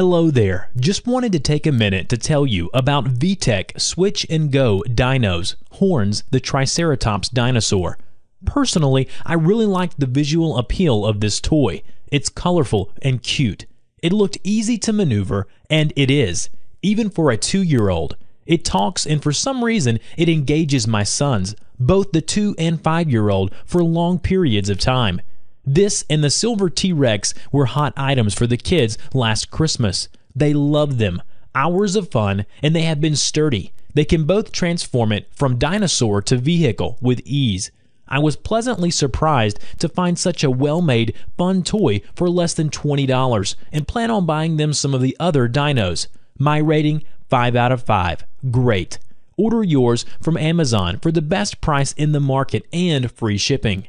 Hello there. Just wanted to take a minute to tell you about VTech Switch and Go Dinos, Horns, the Triceratops dinosaur. Personally, I really liked the visual appeal of this toy. It's colorful and cute. It looked easy to maneuver, and it is, even for a two year old. It talks, and for some reason, it engages my sons, both the two and five year old, for long periods of time. This and the silver T Rex were hot items for the kids last Christmas. They loved them, hours of fun, and they have been sturdy. They can both transform it from dinosaur to vehicle with ease. I was pleasantly surprised to find such a well made, fun toy for less than $20 and plan on buying them some of the other dinos. My rating 5 out of 5. Great. Order yours from Amazon for the best price in the market and free shipping.